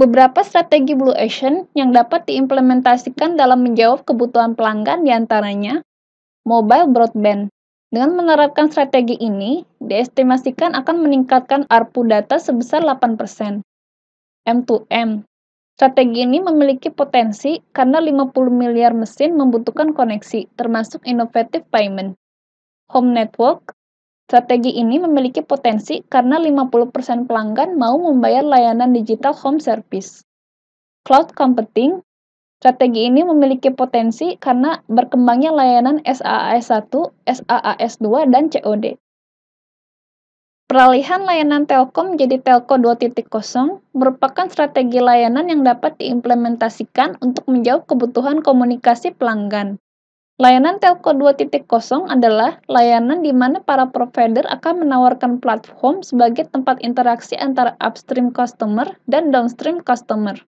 Beberapa strategi Blue Ocean yang dapat diimplementasikan dalam menjawab kebutuhan pelanggan diantaranya mobile broadband. Dengan menerapkan strategi ini, diestimasikan akan meningkatkan ARPU data sebesar 8%. M2M Strategi ini memiliki potensi karena 50 miliar mesin membutuhkan koneksi, termasuk innovative payment. Home network Strategi ini memiliki potensi karena 50% pelanggan mau membayar layanan digital home service. Cloud computing Strategi ini memiliki potensi karena berkembangnya layanan SaaS1, SaaS2, dan COD. Peralihan layanan Telkom jadi Telco 2.0 merupakan strategi layanan yang dapat diimplementasikan untuk menjawab kebutuhan komunikasi pelanggan. Layanan Telco 2.0 adalah layanan di mana para provider akan menawarkan platform sebagai tempat interaksi antara upstream customer dan downstream customer.